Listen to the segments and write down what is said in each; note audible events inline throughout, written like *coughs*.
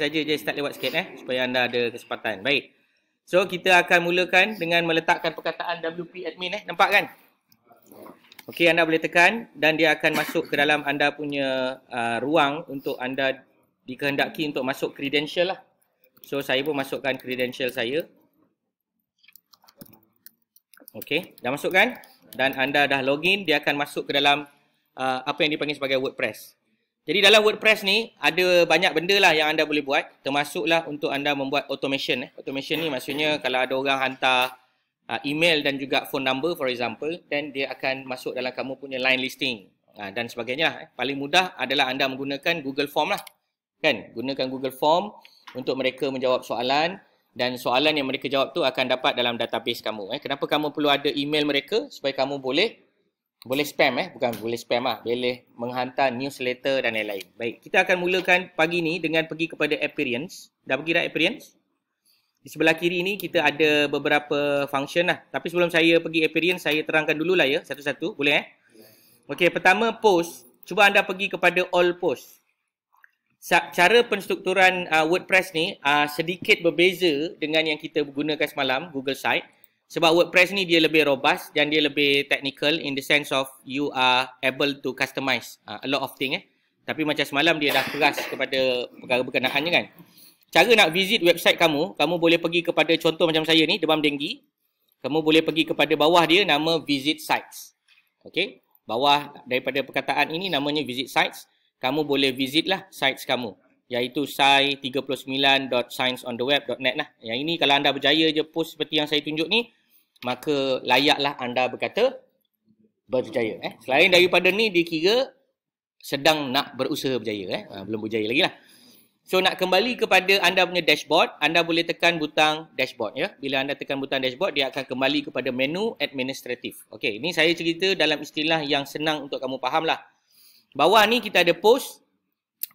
saja je start lewat sikit eh supaya anda ada kesempatan. Baik. So kita akan mulakan dengan meletakkan perkataan WP admin eh. Nampak kan? Okey anda boleh tekan dan dia akan masuk ke dalam anda punya uh, ruang untuk anda dikehendaki untuk masuk credential lah. So saya pun masukkan credential saya. Okey, dah masukkan dan anda dah login dia akan masuk ke dalam uh, apa yang dipanggil sebagai WordPress. Jadi dalam WordPress ni ada banyak benda lah yang anda boleh buat termasuklah untuk anda membuat automation. Eh. Automation ni maksudnya kalau ada orang hantar uh, email dan juga phone number for example then dia akan masuk dalam kamu punya line listing uh, dan sebagainya. Eh. Paling mudah adalah anda menggunakan Google Form lah. Kan? Gunakan Google Form untuk mereka menjawab soalan dan soalan yang mereka jawab tu akan dapat dalam database kamu. Eh. Kenapa kamu perlu ada email mereka supaya kamu boleh boleh spam eh bukan boleh spam ah boleh menghantar newsletter dan lain-lain. Baik, kita akan mulakan pagi ni dengan pergi kepada appearance. Dah pergi dah appearance? Di sebelah kiri ni kita ada beberapa function lah. Tapi sebelum saya pergi appearance saya terangkan dulu lah ya satu-satu. Boleh eh? Okey, pertama post, cuba anda pergi kepada all post. Cara penstrukturan uh, WordPress ni uh, sedikit berbeza dengan yang kita gunakan semalam Google Site sebab WordPress ni dia lebih robust dan dia lebih technical in the sense of you are able to customize uh, a lot of thing eh. Tapi macam semalam dia dah keras kepada perkara berkenaan je kan. Cara nak visit website kamu, kamu boleh pergi kepada contoh macam saya ni, Demam Denggi. Kamu boleh pergi kepada bawah dia nama visit sites. Okay. Bawah daripada perkataan ini namanya visit sites. Kamu boleh visit lah sites kamu. Iaitu sai39.scienceontheweb.net lah. Yang ini kalau anda berjaya je post seperti yang saya tunjuk ni, maka layaklah anda berkata berjaya eh selain daripada ni dikira sedang nak berusaha berjaya eh ha, belum berjaya lagi lah so nak kembali kepada anda punya dashboard anda boleh tekan butang dashboard ya bila anda tekan butang dashboard dia akan kembali kepada menu administratif Okay, ini saya cerita dalam istilah yang senang untuk kamu faham lah bawah ni kita ada post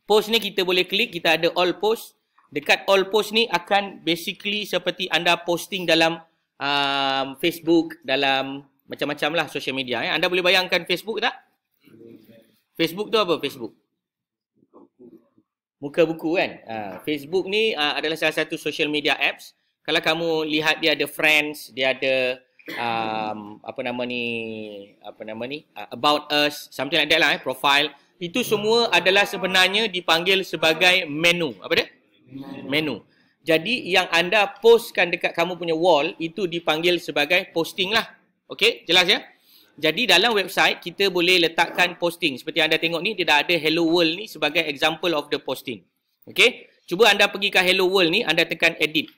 post ni kita boleh klik kita ada all post dekat all post ni akan basically seperti anda posting dalam um, Facebook dalam macam-macam lah social media. Eh. Anda boleh bayangkan Facebook tak? Facebook tu apa Facebook? Muka buku kan? Uh, Facebook ni uh, adalah salah satu social media apps. Kalau kamu lihat dia ada friends, dia ada um, apa nama ni, apa nama ni, uh, about us, something like that lah eh, profile. Itu semua adalah sebenarnya dipanggil sebagai menu. Apa dia? Menu. menu. Jadi yang anda postkan dekat kamu punya wall itu dipanggil sebagai posting lah. Okey, jelas ya? Jadi dalam website kita boleh letakkan posting. Seperti anda tengok ni, dia dah ada Hello World ni sebagai example of the posting. Okey, cuba anda pergi ke Hello World ni, anda tekan edit.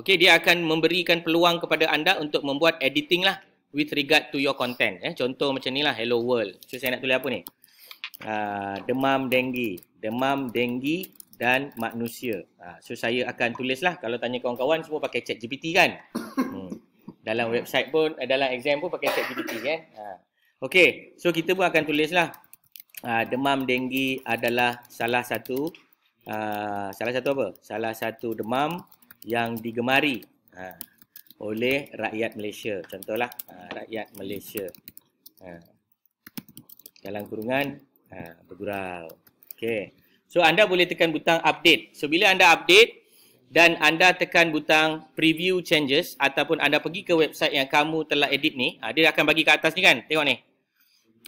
Okey, dia akan memberikan peluang kepada anda untuk membuat editing lah with regard to your content. Eh, contoh macam ni lah, Hello World. So saya nak tulis apa ni? Uh, demam denggi. Demam denggi dan manusia. Ha, so saya akan tulislah kalau tanya kawan-kawan semua pakai chat GPT kan? Hmm. Dalam website pun, eh, dalam exam pun pakai chat GPT kan? Ha. Okay, so kita pun akan tulislah. Ha, demam denggi adalah salah satu, uh, salah satu apa? Salah satu demam yang digemari ha, oleh rakyat Malaysia. Contohlah, ha, rakyat Malaysia. Ha. Dalam kurungan, ha, bergurau. Okay. So anda boleh tekan butang update. So bila anda update dan anda tekan butang preview changes ataupun anda pergi ke website yang kamu telah edit ni, ha, dia akan bagi ke atas ni kan? Tengok ni.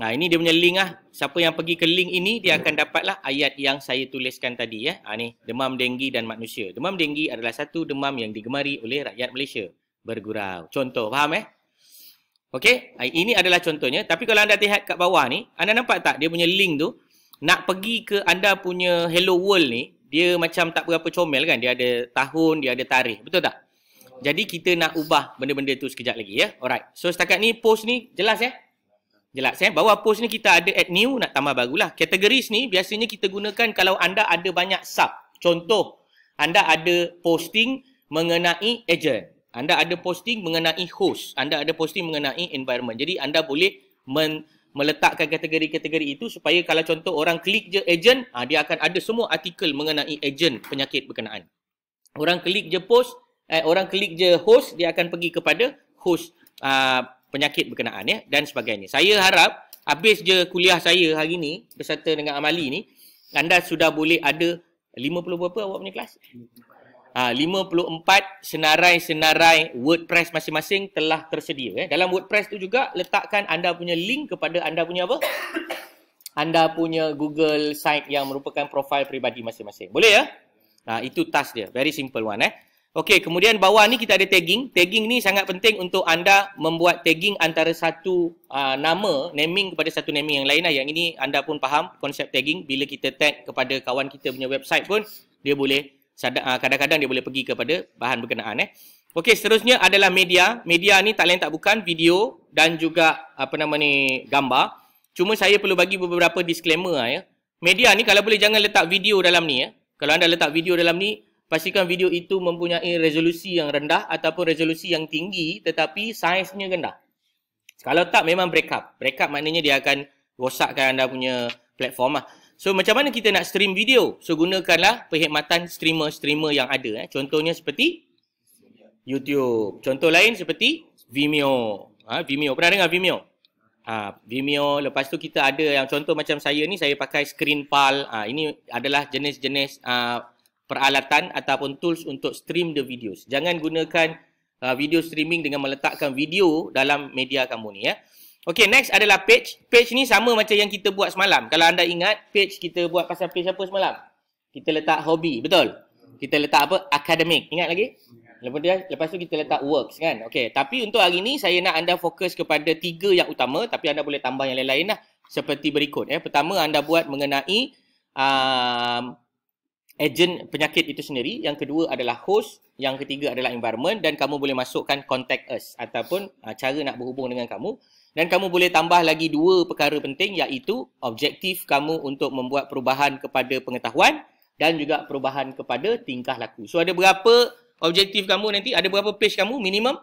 Ha, ini dia punya link lah. Siapa yang pergi ke link ini, dia akan dapatlah ayat yang saya tuliskan tadi. Ya. Ha, ni, demam denggi dan manusia. Demam denggi adalah satu demam yang digemari oleh rakyat Malaysia. Bergurau. Contoh, faham eh? Okey, ini adalah contohnya. Tapi kalau anda lihat kat bawah ni, anda nampak tak dia punya link tu? nak pergi ke anda punya Hello World ni, dia macam tak berapa comel kan? Dia ada tahun, dia ada tarikh. Betul tak? Jadi kita nak ubah benda-benda tu sekejap lagi ya. Alright. So setakat ni post ni jelas ya? Jelas ya? Bawah post ni kita ada add new, nak tambah barulah. Categories ni biasanya kita gunakan kalau anda ada banyak sub. Contoh, anda ada posting mengenai agent. Anda ada posting mengenai host. Anda ada posting mengenai environment. Jadi anda boleh men- meletakkan kategori-kategori itu supaya kalau contoh orang klik je ejen, ha, ah, dia akan ada semua artikel mengenai ejen penyakit berkenaan. Orang klik je post, eh, orang klik je host, dia akan pergi kepada host ha, penyakit berkenaan ya dan sebagainya. Saya harap habis je kuliah saya hari ni berserta dengan Amali ni, anda sudah boleh ada 50 berapa awak punya kelas? 54 ha, senarai-senarai WordPress masing-masing telah tersedia. Eh. Dalam WordPress tu juga letakkan anda punya link kepada anda punya apa? Anda punya Google site yang merupakan profil peribadi masing-masing. Boleh ya? Nah ha, itu task dia. Very simple one. Eh. Okey, kemudian bawah ni kita ada tagging. Tagging ni sangat penting untuk anda membuat tagging antara satu uh, nama, naming kepada satu naming yang lain. Lah. Yang ini anda pun faham konsep tagging. Bila kita tag kepada kawan kita punya website pun, dia boleh Ah, kadang-kadang dia boleh pergi kepada bahan berkenaan eh. Okey, seterusnya adalah media. Media ni tak lain tak bukan video dan juga apa nama ni gambar. Cuma saya perlu bagi beberapa disclaimer ah, ya. Media ni kalau boleh jangan letak video dalam ni ya. Kalau anda letak video dalam ni, pastikan video itu mempunyai resolusi yang rendah ataupun resolusi yang tinggi tetapi saiznya rendah. Kalau tak memang break up. Break up maknanya dia akan rosakkan anda punya platform lah. So macam mana kita nak stream video? So gunakanlah perkhidmatan streamer-streamer yang ada eh. Contohnya seperti YouTube. Contoh lain seperti Vimeo. Ha, Vimeo. Pernah dengar Vimeo? Ha, Vimeo. Lepas tu kita ada yang contoh macam saya ni, saya pakai ScreenPal. Ha, ini adalah jenis-jenis ha, peralatan ataupun tools untuk stream the videos. Jangan gunakan ha, video streaming dengan meletakkan video dalam media kamu ni. Eh. Okay, next adalah page. Page ni sama macam yang kita buat semalam. Kalau anda ingat, page kita buat pasal page apa semalam? Kita letak hobi, betul? Kita letak apa? Academic. Ingat lagi? Lepas tu, lepas tu kita letak works kan? Okay, tapi untuk hari ni saya nak anda fokus kepada tiga yang utama tapi anda boleh tambah yang lain-lain lah. Seperti berikut. Eh. Pertama, anda buat mengenai um, agent penyakit itu sendiri. Yang kedua adalah host. Yang ketiga adalah environment. Dan kamu boleh masukkan contact us ataupun uh, cara nak berhubung dengan kamu. Dan kamu boleh tambah lagi dua perkara penting iaitu objektif kamu untuk membuat perubahan kepada pengetahuan dan juga perubahan kepada tingkah laku. So ada berapa objektif kamu nanti? Ada berapa page kamu? Minimum?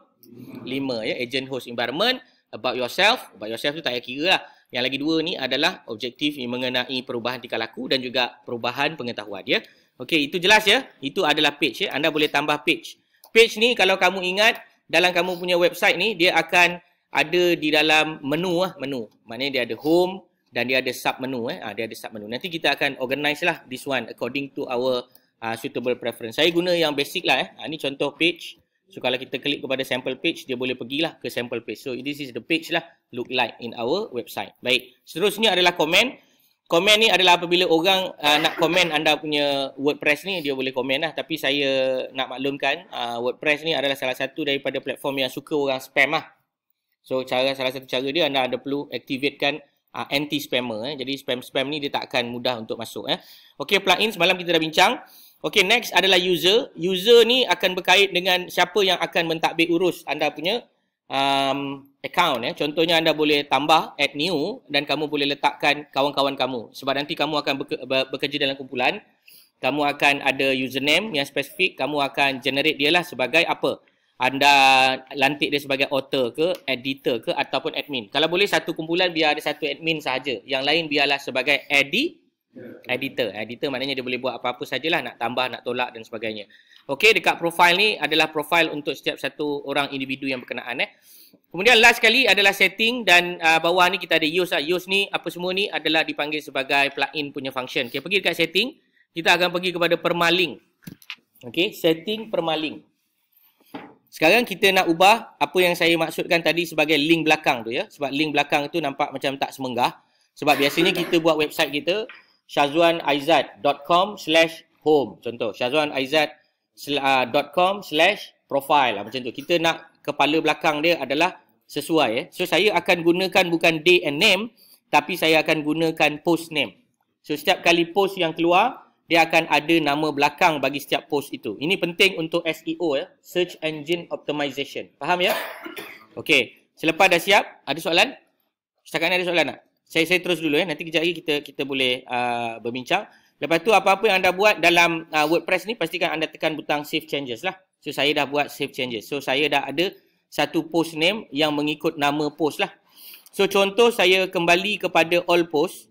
Lima ya. Agent host environment, about yourself. About yourself tu tak payah kira lah. Yang lagi dua ni adalah objektif yang mengenai perubahan tingkah laku dan juga perubahan pengetahuan ya. Okey, itu jelas ya. Itu adalah page ya. Anda boleh tambah page. Page ni kalau kamu ingat dalam kamu punya website ni dia akan ada di dalam menu lah, menu. Maknanya dia ada home dan dia ada sub menu eh. Ha, dia ada sub menu. Nanti kita akan organize lah this one according to our uh, suitable preference. Saya guna yang basic lah eh. Ha, ni contoh page. So kalau kita klik kepada sample page, dia boleh pergilah ke sample page. So this is the page lah look like in our website. Baik. Seterusnya adalah komen. Komen ni adalah apabila orang uh, nak komen anda punya WordPress ni dia boleh komen lah tapi saya nak maklumkan uh, WordPress ni adalah salah satu daripada platform yang suka orang spam lah So cara salah satu cara dia anda ada perlu aktifkan uh, ah, anti spammer eh. Jadi spam spam ni dia tak akan mudah untuk masuk eh. Okey plugin semalam kita dah bincang. Okey next adalah user. User ni akan berkait dengan siapa yang akan mentadbir urus anda punya um, account eh. Contohnya anda boleh tambah add new dan kamu boleh letakkan kawan-kawan kamu sebab nanti kamu akan bekerja dalam kumpulan. Kamu akan ada username yang spesifik, kamu akan generate dia lah sebagai apa? anda lantik dia sebagai author ke, editor ke ataupun admin. Kalau boleh satu kumpulan biar ada satu admin sahaja. Yang lain biarlah sebagai edit editor. Editor maknanya dia boleh buat apa-apa sajalah nak tambah, nak tolak dan sebagainya. Okey, dekat profil ni adalah profil untuk setiap satu orang individu yang berkenaan eh. Kemudian last sekali adalah setting dan uh, bawah ni kita ada use lah. Use ni apa semua ni adalah dipanggil sebagai plugin punya function. Okey, pergi dekat setting. Kita akan pergi kepada permaling. Okey, setting permaling. Sekarang kita nak ubah apa yang saya maksudkan tadi sebagai link belakang tu ya. Sebab link belakang tu nampak macam tak semenggah. Sebab biasanya kita buat website kita syazwanaizad.com slash home. Contoh syazwanaizad.com ah, slash profile lah macam tu. Kita nak kepala belakang dia adalah sesuai ya. So saya akan gunakan bukan date and name tapi saya akan gunakan post name. So setiap kali post yang keluar dia akan ada nama belakang bagi setiap post itu. Ini penting untuk SEO ya, search engine optimization. Faham ya? Okey, selepas dah siap, ada soalan? Setakat ni ada soalan tak? Saya saya terus dulu ya. Nanti kejap lagi kita kita boleh uh, berbincang. Lepas tu apa-apa yang anda buat dalam uh, WordPress ni pastikan anda tekan butang save changes lah. So saya dah buat save changes. So saya dah ada satu post name yang mengikut nama post lah. So contoh saya kembali kepada all post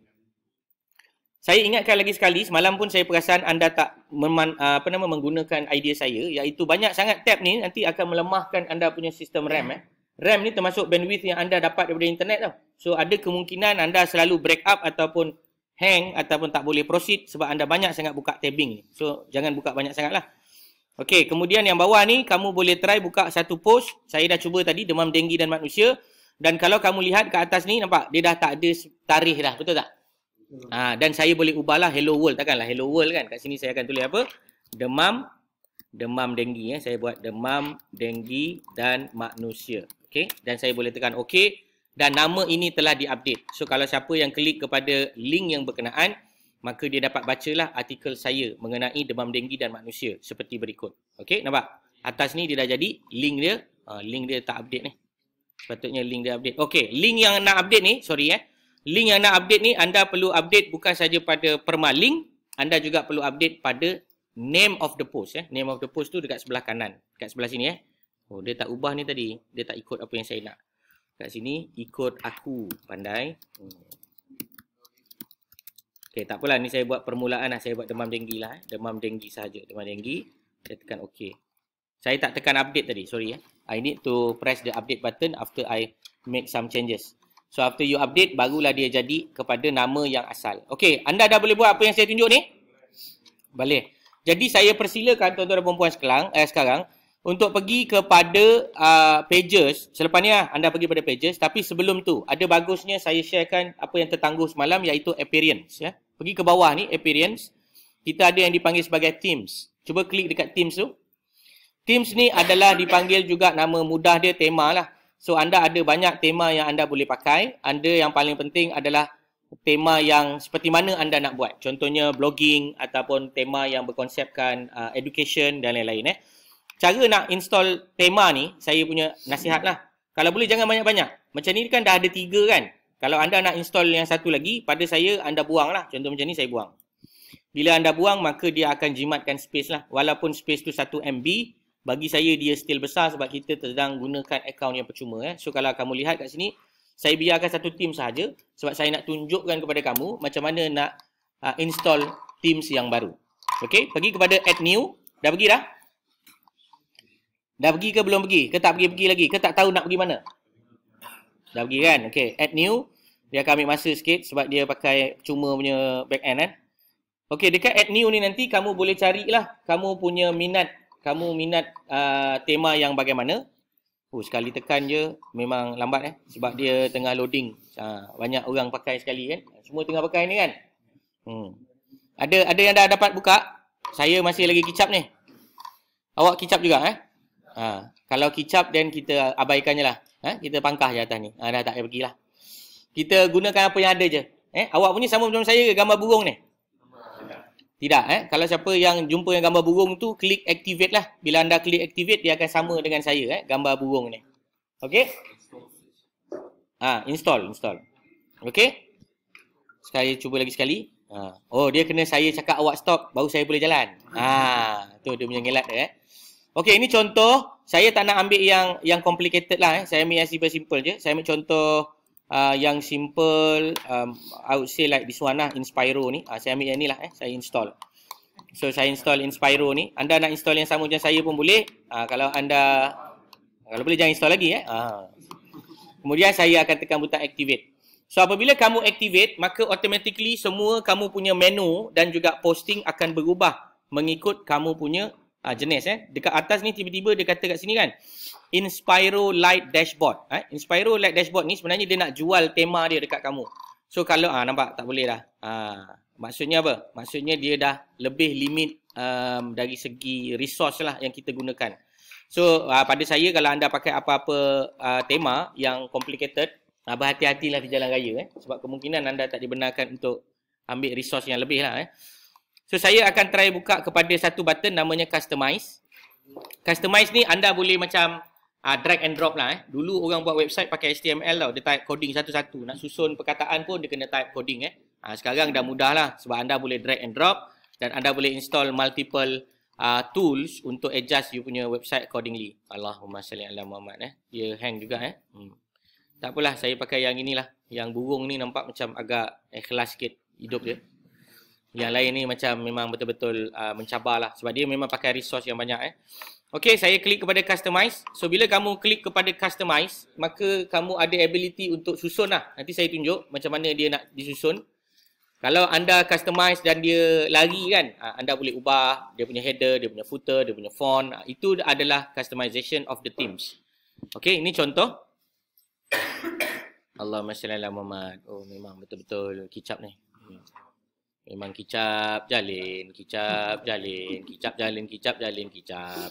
saya ingatkan lagi sekali semalam pun saya perasan anda tak meman, ah, apa nama menggunakan idea saya iaitu banyak sangat tab ni nanti akan melemahkan anda punya sistem RAM eh. RAM ni termasuk bandwidth yang anda dapat daripada internet tau. So ada kemungkinan anda selalu break up ataupun hang ataupun tak boleh proceed sebab anda banyak sangat buka tabbing ni. So jangan buka banyak sangat lah. Okay, kemudian yang bawah ni kamu boleh try buka satu post. Saya dah cuba tadi demam denggi dan manusia. Dan kalau kamu lihat ke atas ni nampak dia dah tak ada tarikh dah. Betul tak? Ha, dan saya boleh ubahlah hello world takkanlah hello world kan kat sini saya akan tulis apa demam demam denggi eh saya buat demam denggi dan manusia Okay. dan saya boleh tekan OK. dan nama ini telah diupdate so kalau siapa yang klik kepada link yang berkenaan maka dia dapat bacalah artikel saya mengenai demam denggi dan manusia seperti berikut okey nampak atas ni dia dah jadi link dia uh, link dia tak update ni sepatutnya link dia update Okay, link yang nak update ni sorry eh link yang nak update ni anda perlu update bukan saja pada permalink, anda juga perlu update pada name of the post eh. name of the post tu dekat sebelah kanan dekat sebelah sini ya eh. oh dia tak ubah ni tadi dia tak ikut apa yang saya nak dekat sini ikut aku pandai hmm. Okay, tak apalah ni saya buat permulaan lah. Saya buat demam denggi lah. Eh. Demam denggi saja, Demam denggi. Saya tekan OK. Saya tak tekan update tadi. Sorry ya. Eh. I need to press the update button after I make some changes. So after you update, barulah dia jadi kepada nama yang asal. Okay, anda dah boleh buat apa yang saya tunjuk ni? Boleh. Jadi saya persilakan tuan-tuan dan perempuan sekarang, eh, sekarang untuk pergi kepada uh, pages. Selepas ni lah, anda pergi pada pages. Tapi sebelum tu, ada bagusnya saya sharekan apa yang tertangguh semalam iaitu appearance. Ya. Pergi ke bawah ni, appearance. Kita ada yang dipanggil sebagai teams. Cuba klik dekat teams tu. Teams ni adalah dipanggil juga nama mudah dia tema lah. So anda ada banyak tema yang anda boleh pakai. Anda yang paling penting adalah tema yang seperti mana anda nak buat. Contohnya blogging ataupun tema yang berkonsepkan uh, education dan lain-lain eh. Cara nak install tema ni, saya punya nasihat lah. Kalau boleh jangan banyak-banyak. Macam ni kan dah ada tiga kan. Kalau anda nak install yang satu lagi, pada saya anda buang lah. Contoh macam ni saya buang. Bila anda buang, maka dia akan jimatkan space lah. Walaupun space tu 1 MB, bagi saya dia still besar sebab kita sedang gunakan akaun yang percuma eh. So kalau kamu lihat kat sini, saya biarkan satu team sahaja sebab saya nak tunjukkan kepada kamu macam mana nak uh, install Teams yang baru. Okay, pergi kepada add new. Dah pergi dah? Dah pergi ke belum pergi? Ke tak pergi-pergi lagi? Ke tak tahu nak pergi mana? Dah pergi kan? Okay, add new. Dia akan ambil masa sikit sebab dia pakai cuma punya back end kan. Okey, dekat add new ni nanti kamu boleh carilah kamu punya minat kamu minat uh, tema yang bagaimana? Oh sekali tekan je memang lambat eh sebab dia tengah loading. Uh, banyak orang pakai sekali kan. Semua tengah pakai ni kan. Hmm. Ada ada yang dah dapat buka? Saya masih lagi kicap ni. Awak kicap juga eh? Ha, kalau kicap then kita abaikan je lah. Ha, kita pangkah je atas ni. Ha, dah tak payah pergilah. Kita gunakan apa yang ada je. Eh, awak punya sama macam saya ke gambar burung ni? Tidak eh. Kalau siapa yang jumpa yang gambar burung tu, klik activate lah. Bila anda klik activate, dia akan sama dengan saya eh. Gambar burung ni. Okay. Ha, install, install. Okay. Sekali cuba lagi sekali. Ha. Oh, dia kena saya cakap awak stop, baru saya boleh jalan. Ha, tu dia punya ngelat eh. Okay, ini contoh. Saya tak nak ambil yang yang complicated lah eh. Saya ambil yang simple-simple je. Saya ambil contoh uh, yang simple um, I would say like this one lah Inspiro ni uh, saya ambil yang ni lah eh saya install so saya install Inspiro ni anda nak install yang sama macam saya pun boleh uh, kalau anda kalau boleh jangan install lagi eh uh. kemudian saya akan tekan butang activate So apabila kamu activate maka automatically semua kamu punya menu dan juga posting akan berubah mengikut kamu punya ha, jenis eh dekat atas ni tiba-tiba dia kata kat sini kan Inspiro Light Dashboard eh Inspiro Light Dashboard ni sebenarnya dia nak jual tema dia dekat kamu so kalau ah ha, nampak tak boleh dah ha, maksudnya apa maksudnya dia dah lebih limit um, dari segi resource lah yang kita gunakan so uh, pada saya kalau anda pakai apa-apa uh, tema yang complicated uh, berhati-hatilah di jalan raya eh sebab kemungkinan anda tak dibenarkan untuk ambil resource yang lebih lah eh So saya akan try buka kepada satu button namanya customize. Customize ni anda boleh macam uh, drag and drop lah eh. Dulu orang buat website pakai HTML tau. Dia type coding satu-satu. Nak susun perkataan pun dia kena type coding eh. Uh, sekarang dah mudah lah sebab anda boleh drag and drop dan anda boleh install multiple uh, tools untuk adjust you punya website accordingly. Allahumma salli ala Muhammad eh. Dia hang juga eh. Hmm. Tak apalah saya pakai yang inilah. Yang burung ni nampak macam agak ikhlas sikit hidup dia. Yang lain ni macam memang betul-betul uh, lah. sebab dia memang pakai resource yang banyak eh. Okey, saya klik kepada customize. So bila kamu klik kepada customize, maka kamu ada ability untuk susun lah. Nanti saya tunjuk macam mana dia nak disusun. Kalau anda customize dan dia lari kan, uh, anda boleh ubah dia punya header, dia punya footer, dia punya font. Uh, itu adalah customization of the themes. Okay, ini contoh. *coughs* Allah salli ala Muhammad. Oh, memang betul-betul kicap ni. Hmm. Memang kicap jalin, kicap jalin, kicap jalin, kicap jalin, kicap.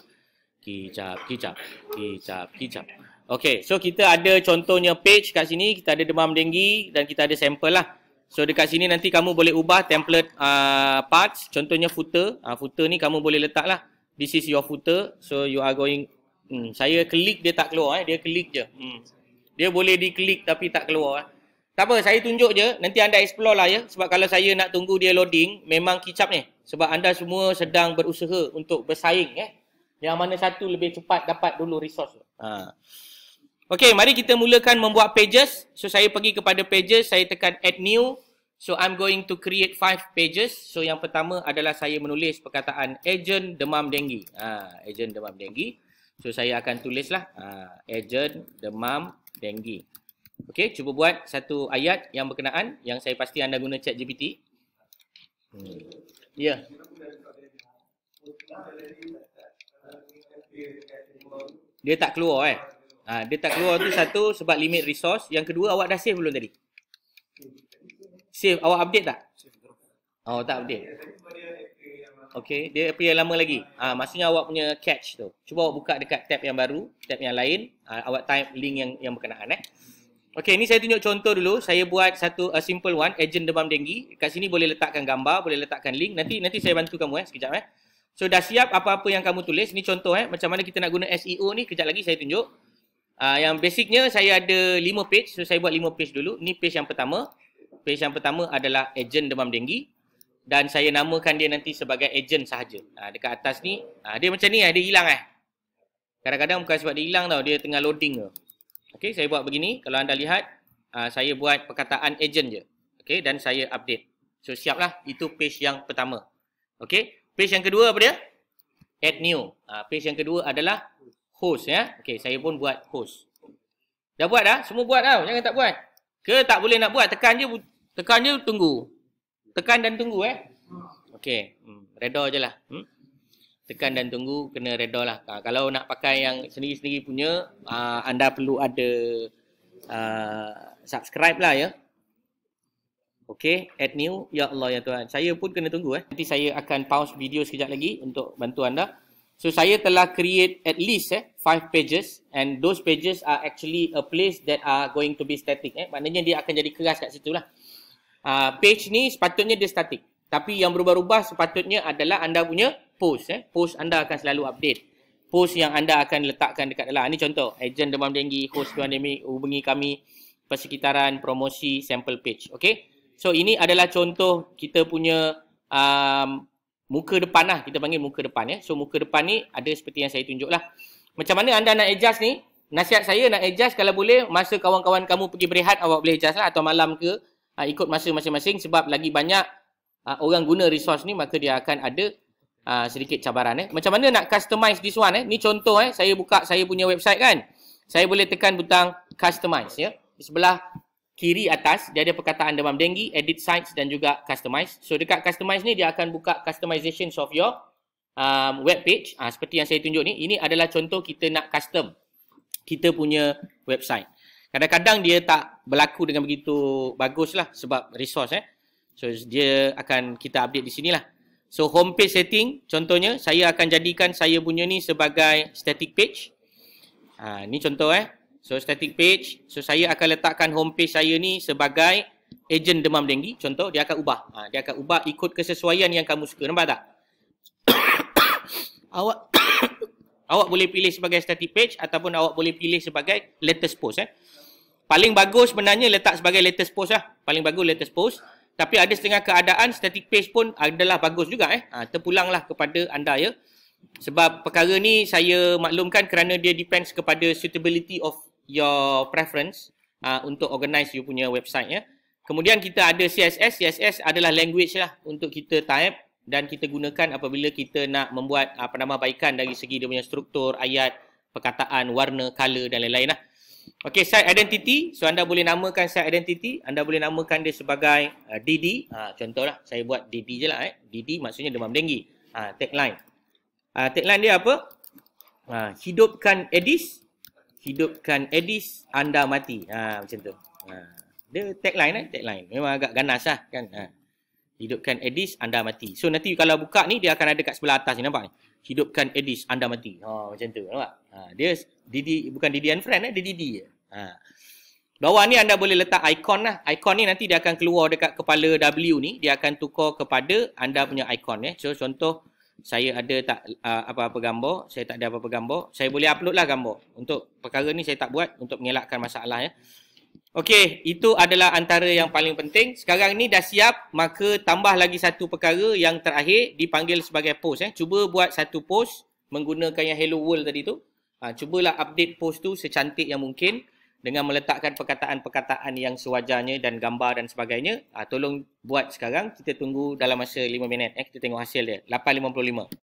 Kicap, kicap, kicap, kicap. Okay, so kita ada contohnya page kat sini. Kita ada demam denggi dan kita ada sampel lah. So dekat sini nanti kamu boleh ubah template uh, parts. Contohnya footer. Uh, footer ni kamu boleh letak lah. This is your footer. So you are going... Hmm, saya klik dia tak keluar eh. Dia klik je. Hmm. Dia boleh diklik tapi tak keluar eh. Tak apa, saya tunjuk je. Nanti anda explore lah ya. Sebab kalau saya nak tunggu dia loading, memang kicap ni. Sebab anda semua sedang berusaha untuk bersaing. ya. Yang mana satu lebih cepat dapat dulu resource. Ha. Okay, mari kita mulakan membuat pages. So, saya pergi kepada pages. Saya tekan add new. So, I'm going to create five pages. So, yang pertama adalah saya menulis perkataan agent demam denggi. Ha, agent demam denggi. So, saya akan tulislah. Ha, agent demam denggi. Okey, cuba buat satu ayat yang berkenaan yang saya pasti anda guna chat GPT. Hmm. Ya. Dia tak keluar eh. Ha, dia tak keluar tu satu sebab limit resource. Yang kedua awak dah save belum tadi? Save. Awak update tak? Oh tak update. Okay. Dia apa lama lagi? Ha, maksudnya awak punya catch tu. Cuba awak buka dekat tab yang baru. Tab yang lain. Ha, awak type link yang yang berkenaan eh. Okay, ni saya tunjuk contoh dulu. Saya buat satu a uh, simple one, ejen demam denggi. Kat sini boleh letakkan gambar, boleh letakkan link. Nanti nanti saya bantu kamu eh, sekejap eh. So dah siap apa-apa yang kamu tulis. Ni contoh eh, macam mana kita nak guna SEO ni, kejap lagi saya tunjuk. Uh, yang basicnya saya ada 5 page, so saya buat 5 page dulu. Ni page yang pertama. Page yang pertama adalah ejen demam denggi. Dan saya namakan dia nanti sebagai ejen sahaja. Uh, dekat atas ni, uh, dia macam ni eh, dia hilang eh. Kadang-kadang bukan sebab dia hilang tau, dia tengah loading ke. Okey, saya buat begini. Kalau anda lihat, uh, saya buat perkataan agent je. Okey, dan saya update. So, siaplah. Itu page yang pertama. Okey, page yang kedua apa dia? Add new. Uh, page yang kedua adalah host ya. Okey, saya pun buat host. Dah buat dah? Semua buat tau. Jangan tak buat. Ke tak boleh nak buat? Tekan je, tekan je tunggu. Tekan dan tunggu eh. Okey, hmm, reda je lah. Hmm? tekan dan tunggu kena reda lah ha, kalau nak pakai yang sendiri-sendiri punya ha, anda perlu ada ha, subscribe lah ya Okay, add new. Ya Allah, ya Tuhan. Saya pun kena tunggu eh. Nanti saya akan pause video sekejap lagi untuk bantu anda. So, saya telah create at least eh, five pages. And those pages are actually a place that are going to be static. Eh. Maknanya dia akan jadi keras kat situ lah. Uh, page ni sepatutnya dia static. Tapi yang berubah-ubah sepatutnya adalah anda punya post eh post anda akan selalu update post yang anda akan letakkan dekat dalam ah, ni contoh ejen demam denggi host demam denggi hubungi kami persekitaran promosi sample page Okay, so ini adalah contoh kita punya um, muka depan lah kita panggil muka depan ya eh. so muka depan ni ada seperti yang saya tunjuk lah macam mana anda nak adjust ni nasihat saya nak adjust kalau boleh masa kawan-kawan kamu pergi berehat awak boleh adjust lah atau malam ke ah, ikut masa masing-masing sebab lagi banyak ah, orang guna resource ni maka dia akan ada uh, sedikit cabaran eh. Macam mana nak customize this one eh? Ni contoh eh, saya buka saya punya website kan. Saya boleh tekan butang customize ya. Di sebelah kiri atas dia ada perkataan demam denggi, edit sites dan juga customize. So dekat customize ni dia akan buka customization of your um, web page. Uh, seperti yang saya tunjuk ni, ini adalah contoh kita nak custom kita punya website. Kadang-kadang dia tak berlaku dengan begitu bagus lah sebab resource eh. So dia akan kita update di sini lah. So homepage setting contohnya saya akan jadikan saya punya ni sebagai static page. Ha, ni contoh eh. So static page. So saya akan letakkan homepage saya ni sebagai agent demam denggi. Contoh dia akan ubah. Ha, dia akan ubah ikut kesesuaian yang kamu suka. Nampak tak? *coughs* awak *coughs* awak boleh pilih sebagai static page ataupun awak boleh pilih sebagai latest post eh. Paling bagus sebenarnya letak sebagai latest post lah. Paling bagus latest post. Tapi ada setengah keadaan static page pun adalah bagus juga eh. Ha, terpulanglah kepada anda ya. Sebab perkara ni saya maklumkan kerana dia depends kepada suitability of your preference ha, untuk organize you punya website ya. Kemudian kita ada CSS. CSS adalah language lah untuk kita type dan kita gunakan apabila kita nak membuat ha, penambahbaikan dari segi dia punya struktur, ayat, perkataan, warna, color dan lain-lain lah. -lain, ha. Okay, site identity. So, anda boleh namakan site identity. Anda boleh namakan dia sebagai uh, DD. Ha, ah, contohlah, saya buat DD je lah. Eh. DD maksudnya demam denggi. Ha, tagline. Ha, tagline dia apa? Ha, hidupkan Edis. Hidupkan Edis, anda mati. Ha, macam tu. Ha, dia tagline eh? Tagline. Memang agak ganas lah kan? Ha. Hidupkan Edis, anda mati. So, nanti kalau buka ni, dia akan ada kat sebelah atas ni. Nampak ni? hidupkan Edis anda mati. Ha oh, macam tu nampak. Ha dia Didi bukan Didi and friend eh dia Didi je. Ha. Bawah ni anda boleh letak ikon lah. Ikon ni nanti dia akan keluar dekat kepala W ni, dia akan tukar kepada anda punya ikon eh. So contoh saya ada tak uh, apa-apa gambar, saya tak ada apa-apa gambar. Saya boleh upload lah gambar. Untuk perkara ni saya tak buat untuk mengelakkan masalah ya. Eh. Okey, itu adalah antara yang paling penting. Sekarang ni dah siap, maka tambah lagi satu perkara yang terakhir dipanggil sebagai post. Eh. Cuba buat satu post menggunakan yang Hello World tadi tu. Ha, cubalah update post tu secantik yang mungkin dengan meletakkan perkataan-perkataan yang sewajarnya dan gambar dan sebagainya. Ha, tolong buat sekarang. Kita tunggu dalam masa 5 minit. Eh. Kita tengok hasil dia. 8.55.